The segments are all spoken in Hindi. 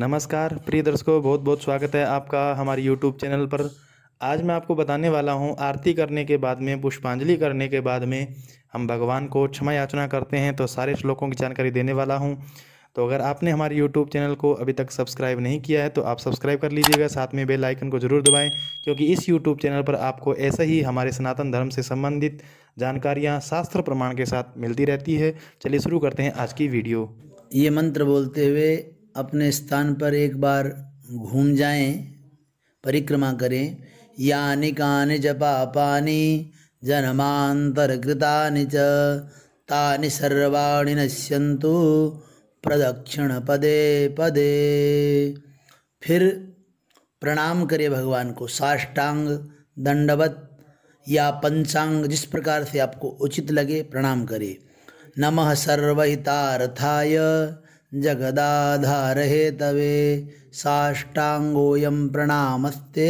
नमस्कार प्रिय दर्शकों बहुत बहुत स्वागत है आपका हमारे यूट्यूब चैनल पर आज मैं आपको बताने वाला हूं आरती करने के बाद में पुष्पांजलि करने के बाद में हम भगवान को क्षमा याचना करते हैं तो सारे श्लोकों की जानकारी देने वाला हूं तो अगर आपने हमारे यूट्यूब चैनल को अभी तक सब्सक्राइब नहीं किया है तो आप सब्सक्राइब कर लीजिएगा साथ में बेल आइकन को जरूर दबाएं क्योंकि इस यूट्यूब चैनल पर आपको ऐसे ही हमारे सनातन धर्म से संबंधित जानकारियाँ शास्त्र प्रमाण के साथ मिलती रहती है चलिए शुरू करते हैं आज की वीडियो ये मंत्र बोलते हुए अपने स्थान पर एक बार घूम जाएं परिक्रमा करें यानि का च जन्मांतरकृता जन्मान्तरकृतानि च तानि सर्वाणि प्रदक्षिण पदे पदे फिर प्रणाम करें भगवान को साष्टांग दंडवत या पंचांग जिस प्रकार से आपको उचित लगे प्रणाम करे नमः सर्वहितार्थाय जगदाधारहे तवे साष्टाङ्गोऽयं प्रणामस्ते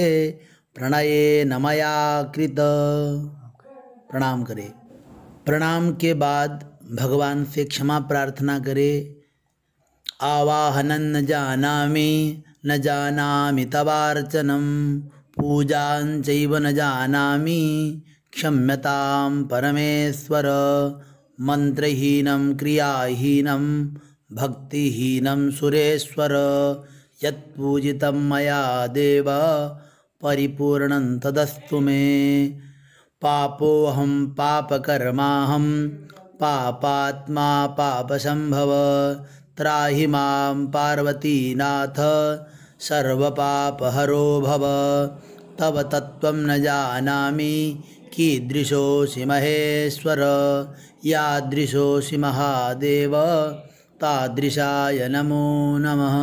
प्रणये नमया कृत प्रणाम करे प्रणाम के बाद भगवान से क्षमा प्रार्थना करे आवाहन न जाना न जानामि तवार्चनं पूजा न जाना क्षम्यता परमेश्वर मंत्रहीनम क्रियाहीनम भक्तिनम सुरेश्वर यूजित मैया देव परिपूर्ण तदस्तु मे पापोहम पापकर्माह पापात्मा पापसंभव त्राहि मां पार्वतीनाथ सर्वपापहरो भव तव तत्व न जानामि कीदृशोऽसि महेश्वर यादृशोऽसि महादेव तादृशाय नमो नमः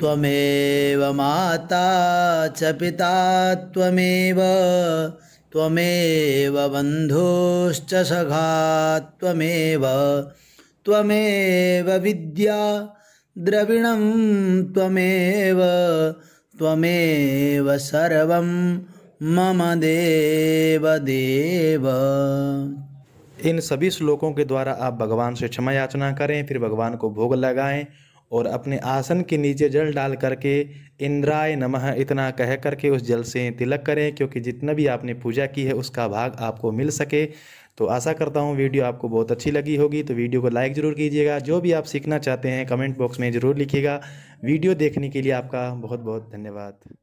त्वमेव माता च पिता त्वमेव त्वमेव बन्धोश्च सखा त्वमेव त्वमेव विद्या द्रविणं त्वमेव त्वमेव सर्वं मम देवदेव इन सभी श्लोकों के द्वारा आप भगवान से क्षमा याचना करें फिर भगवान को भोग लगाएं और अपने आसन के नीचे जल डाल करके इंद्राय नमः इतना कह करके उस जल से तिलक करें क्योंकि जितना भी आपने पूजा की है उसका भाग आपको मिल सके तो आशा करता हूँ वीडियो आपको बहुत अच्छी लगी होगी तो वीडियो को लाइक ज़रूर कीजिएगा जो भी आप सीखना चाहते हैं कमेंट बॉक्स में ज़रूर लिखिएगा वीडियो देखने के लिए आपका बहुत बहुत धन्यवाद